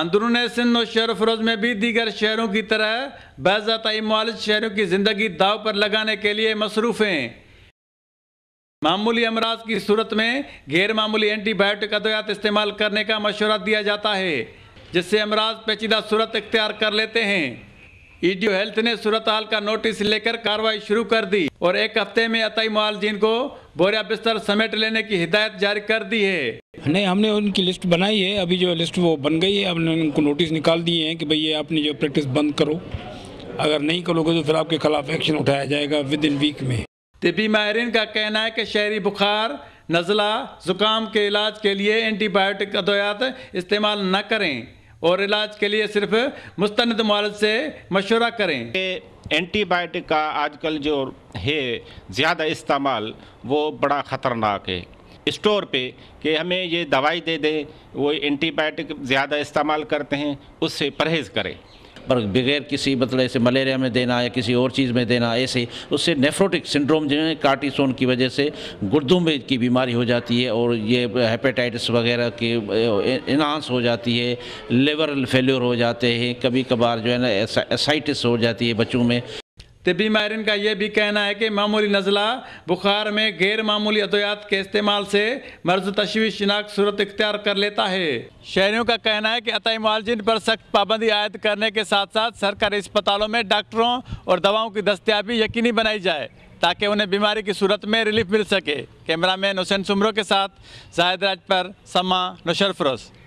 अंदरून सिंध और शहर फरोज में भी दीगर शहरों की तरह बाजाता मालिक शहरों की ज़िंदगी दाव पर लगाने के लिए मसरूफ़ हैं मामूली अमराज की सूरत में गैर मामूली एंटीबायोटिक अद्वियात इस्तेमाल करने का मशवरा दिया जाता है जिससे अमराज पेचीदा सूरत इख्तियार कर लेते हैं ईडीओ हेल्थ ने सूरत हाल का नोटिस लेकर कार्रवाई शुरू कर दी और एक हफ्ते में अतई मुआलजीन को बोरिया बिस्तर समेट लेने की हिदायत जारी कर दी है नहीं हमने उनकी लिस्ट बनाई है अभी जो लिस्ट वो बन गई है हमने उनको नोटिस निकाल दिए हैं कि भाई ये आपने जो प्रैक्टिस बंद करो अगर नहीं करोगे तो फिर आपके खिलाफ एक्शन उठाया जाएगा विद इन वीक में तिबी माहरीन का कहना है कि शहरी बुखार नज़ला ज़ुकाम के इलाज के लिए एंटीबायोटिक अद्वियात इस्तेमाल न करें और इलाज के लिए सिर्फ मुस्तंद माल से मशवरा करें एंटीबायोटिक का आजकल जो है ज़्यादा इस्तेमाल वो बड़ा ख़तरनाक है स्टोर पे कि हमें ये दवाई दे दे वो एंटीबायोटिक ज़्यादा इस्तेमाल करते हैं उससे परहेज़ करें पर बगैर किसी मतलब ऐसे मलेरिया में देना या किसी और चीज़ में देना ऐसे उससे नेफ्रोटिक सिंड्रोम जो है कार्टिसोन की वजह से गुर्दों में की बीमारी हो जाती है और ये हेपेटाइटिस वगैरह की इन्हांस हो जाती है लेवर फेल्योर हो जाते हैं कभी कभार जो है ना एसाइटिस हो जाती है बच्चों में तबी माहरीन का यह भी कहना है कि मामूली नज़ला बुखार में गैर मामूली अद्वियात के इस्तेमाल से मर्ज तशवी शिनाख सूरत इख्तियार कर लेता है शहरीों का कहना है कि अतः मालजिन पर सख्त पाबंदी आयद करने के साथ साथ सरकारी अस्पतालों में डॉक्टरों और दवाओं की दस्तियाबी यकीनी बनाई जाए ताकि उन्हें बीमारी की सूरत में रिलीफ मिल सके कैमरा मैन हुसैन सुमरों के साथ जाहिद राज पर समा नशर